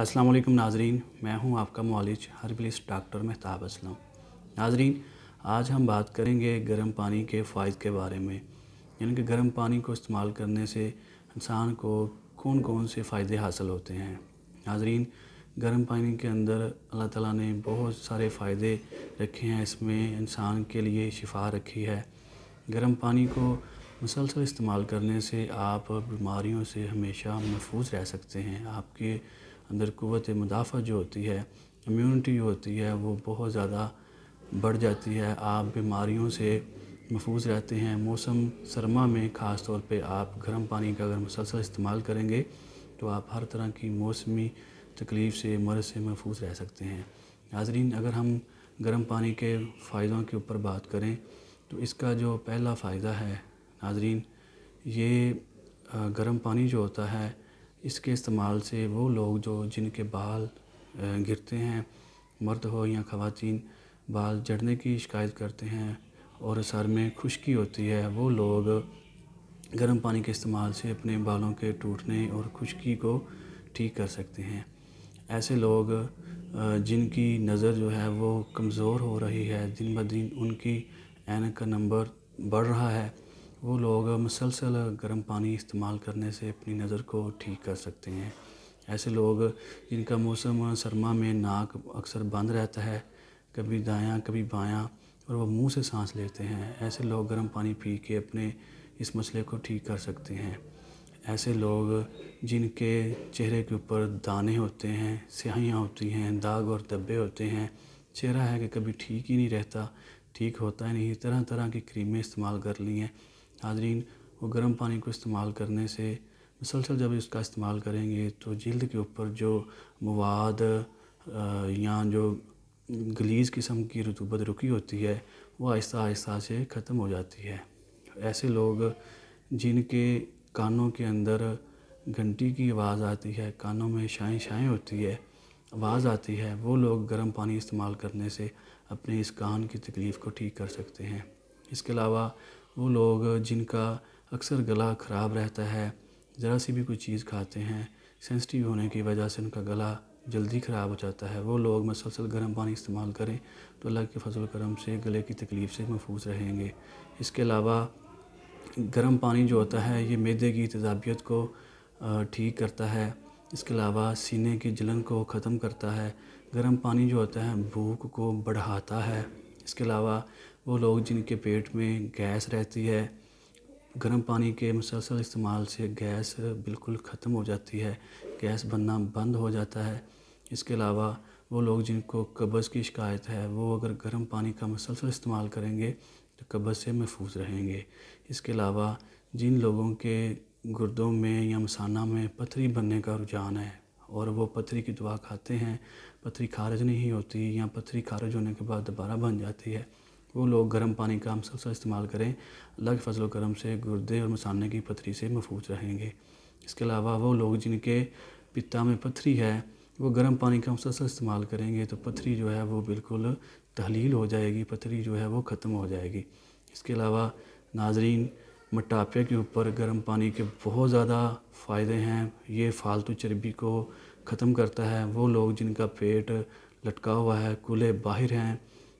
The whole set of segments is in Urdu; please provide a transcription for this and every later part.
السلام علیکم ناظرین میں ہوں آپ کا معالج ہربلیس ڈاکٹر محتاب اسلم ناظرین آج ہم بات کریں گے گرم پانی کے فائد کے بارے میں یعنی کہ گرم پانی کو استعمال کرنے سے انسان کو کون کون سے فائدے حاصل ہوتے ہیں ناظرین گرم پانی کے اندر اللہ تعالیٰ نے بہت سارے فائدے رکھے ہیں اس میں انسان کے لیے شفا رکھی ہے گرم پانی کو مسلسل استعمال کرنے سے آپ بیماریوں سے ہمیشہ محفوظ رہ سکتے ہیں آپ کے اندر قوت مدافع جو ہوتی ہے امیونٹی جو ہوتی ہے وہ بہت زیادہ بڑھ جاتی ہے آپ بیماریوں سے محفوظ رہتے ہیں موسم سرما میں خاص طور پہ آپ گرم پانی کا اگر مسلسل استعمال کریں گے تو آپ ہر طرح کی موسمی تکلیف سے مرض سے محفوظ رہ سکتے ہیں ناظرین اگر ہم گرم پانی کے فائدوں کے اوپر بات کریں تو اس کا جو پہلا فائدہ ہے ناظرین یہ گرم پانی جو ہوتا ہے اس کے استعمال سے وہ لوگ جو جن کے بال گرتے ہیں مرد ہو یا خواتین بال جڑنے کی شکایت کرتے ہیں اور سر میں خشکی ہوتی ہے وہ لوگ گرم پانی کے استعمال سے اپنے بالوں کے ٹوٹنے اور خشکی کو ٹھیک کر سکتے ہیں ایسے لوگ جن کی نظر جو ہے وہ کمزور ہو رہی ہے دن بہ دن ان کی اینک کا نمبر بڑھ رہا ہے وہ لوگ مسلسل گرم پانی استعمال کرنے سے اپنی نظر کو ٹھیک کر سکتے ہیں ایسے لوگ جن کا موسم سرما میں ناک اکثر بند رہتا ہے کبھی دائیاں کبھی بایاں اور وہ منہ سے سانس لیتے ہیں ایسے لوگ گرم پانی پی کے اپنے اس مسئلے کو ٹھیک کر سکتے ہیں ایسے لوگ جن کے چہرے کے اوپر دانے ہوتے ہیں سیاہیاں ہوتی ہیں داغ اور دبے ہوتے ہیں چہرہ ہے کہ کبھی ٹھیک ہی نہیں رہتا ٹھیک ہوتا ہی نہیں طرح طرح کی کریمیں استعمال کر لی ہیں ناظرین وہ گرم پانی کو استعمال کرنے سے مسلسل جب اس کا استعمال کریں گے تو جلد کے اوپر جو مواد یا جو گلیز قسم کی رتوبت رکی ہوتی ہے وہ آہستہ آہستہ سے ختم ہو جاتی ہے ایسے لوگ جن کے کانوں کے اندر گھنٹی کی آواز آتی ہے کانوں میں شائیں شائیں ہوتی ہے آواز آتی ہے وہ لوگ گرم پانی استعمال کرنے سے اپنے اس کان کی تکلیف کو ٹھیک کر سکتے ہیں اس کے علاوہ وہ لوگ جن کا اکثر گلا خراب رہتا ہے ذرا سی بھی کوئی چیز کھاتے ہیں سینسٹیو ہونے کی وجہ سے ان کا گلا جلدی خراب ہو جاتا ہے وہ لوگ مسلسل گرم پانی استعمال کریں تو اللہ کے فضل و کرم سے گلے کی تکلیف سے محفوظ رہیں گے اس کے علاوہ گرم پانی جو ہوتا ہے یہ معدے کی تذابیت کو ٹھیک کرتا ہے اس کے علاوہ سینے کی جلن کو ختم کرتا ہے گرم پانی جو ہوتا ہے بھوک کو بڑھاتا ہے اس کے علاوہ وہ لوگ جن کے پیٹ میں گیس رہتی ہے گرم پانی کے مسلسل استعمال سے گیس بالکل ختم ہو جاتی ہے گیس بننا بند ہو جاتا ہے اس کے علاوہ وہ لوگ جن کو قبض کی شکایت ہے وہ اگر گرم پانی کا مسلسل استعمال کریں گے تو قبض سے محفوظ رہیں گے اس کے علاوہ جن لوگوں کے گردوں میں یا مسانہ میں پتھری بننے کا رجحان ہے اور وہ پتھری کی دعا کھاتے ہیں پتھری خارج نہیں ہوتی یا پتھری خارج ہونے کے بعد دوبارہ بن جاتی ہے وہ لوگ گرم پانی کا مسلسل استعمال کریں اللہ کے فضل و کرم سے گردے اور مسانے کی پتھری سے محفوظ رہیں گے اس کے علاوہ وہ لوگ جن کے پتا میں پتھری ہے وہ گرم پانی کا مسلسل استعمال کریں گے تو پتھری جو ہے وہ بالکل تحلیل ہو جائے گی پتھری جو ہے وہ ختم ہو جائے گی اس کے علاوہ ناظرین مٹاپے کے اوپر گرم پانی کے بہت زیادہ فائدے ہیں یہ فالتو چربی کو ختم کرتا ہے وہ لوگ جن کا پیٹ لٹکا ہوا ہے کولے باہر ہیں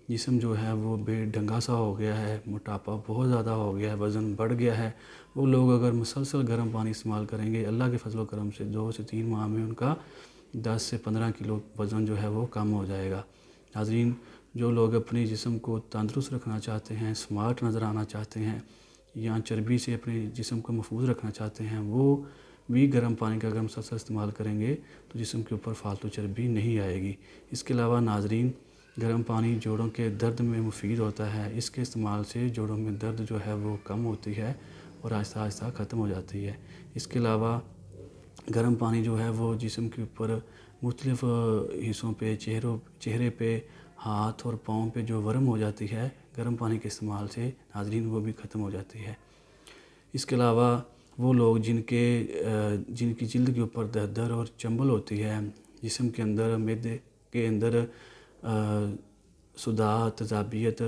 جسم جو ہے وہ بے ڈھنگا سا ہو گیا ہے موٹاپا بہت زیادہ ہو گیا ہے وزن بڑھ گیا ہے وہ لوگ اگر مسلسل گرم پانی استعمال کریں گے اللہ کے فضل و کرم سے دو سے تین ماہ میں ان کا دس سے پندرہ کلو وزن جو ہے وہ کم ہو جائے گا ناظرین جو لوگ اپنے جسم کو تندرست رکھنا چاہتے ہیں اسمارٹ نظر آنا چاہتے ہیں یا چربی سے اپنے جسم کو محفوظ رکھنا چاہتے ہیں وہ بھی گرم پانی کا گرم سلسل استعمال کریں گے تو جسم کے اوپر فالتو چربی نہیں آئے گی اس کے علاوہ ناظرین گرم پانی جوڑوں کے درد میں مفید ہوتا ہے اس کے استعمال سے جوڑوں میں درد جو ہے وہ کم ہوتی ہے اور آہستہ آہستہ ختم ہو جاتی ہے اس کے علاوہ گرم پانی جو ہے وہ جسم کے اوپر مختلف حصوں پہ چہروں چہرے پہ ہاتھ اور پاؤں پہ جو ورم ہو جاتی ہے گرم پانی کے استعمال سے ناظرین وہ بھی ختم ہو جاتی ہے اس کے علاوہ وہ لوگ جن کے جن کی جلد کے اوپر دہدر اور چمبل ہوتی ہے جسم کے اندر میدے کے اندر سدا تضابیت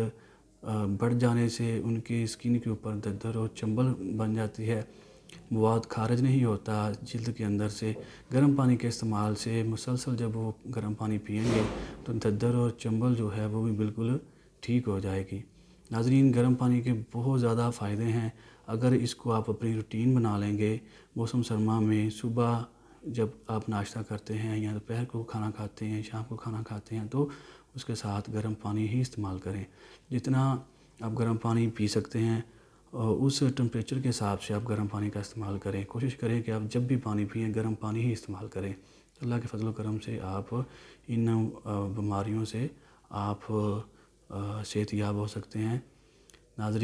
بڑھ جانے سے ان کی اسکن کے اوپر ددر اور چمبل بن جاتی ہے مواد خارج نہیں ہوتا جلد کے اندر سے گرم پانی کے استعمال سے مسلسل جب وہ گرم پانی پئیں گے تو ددر اور چمبل جو ہے وہ بھی بالکل ٹھیک ہو جائے گی ناظرین گرم پانی کے بہت زیادہ فائدے ہیں اگر اس کو آپ اپنی روٹین بنا لیں گے موسم سرما میں صبح جب آپ ناشتہ کرتے ہیں یا دوپہر کو کھانا کھاتے ہیں شام کو کھانا کھاتے ہیں تو اس کے ساتھ گرم پانی ہی استعمال کریں جتنا آپ گرم پانی پی سکتے ہیں اس ٹمپریچر کے حساب سے آپ گرم پانی کا استعمال کریں کوشش کریں کہ آپ جب بھی پانی پئیں گرم پانی ہی استعمال کریں اللہ کے فضل و کرم سے آپ ان بیماریوں سے آپ صحت یاب ہو سکتے ہیں ناظرین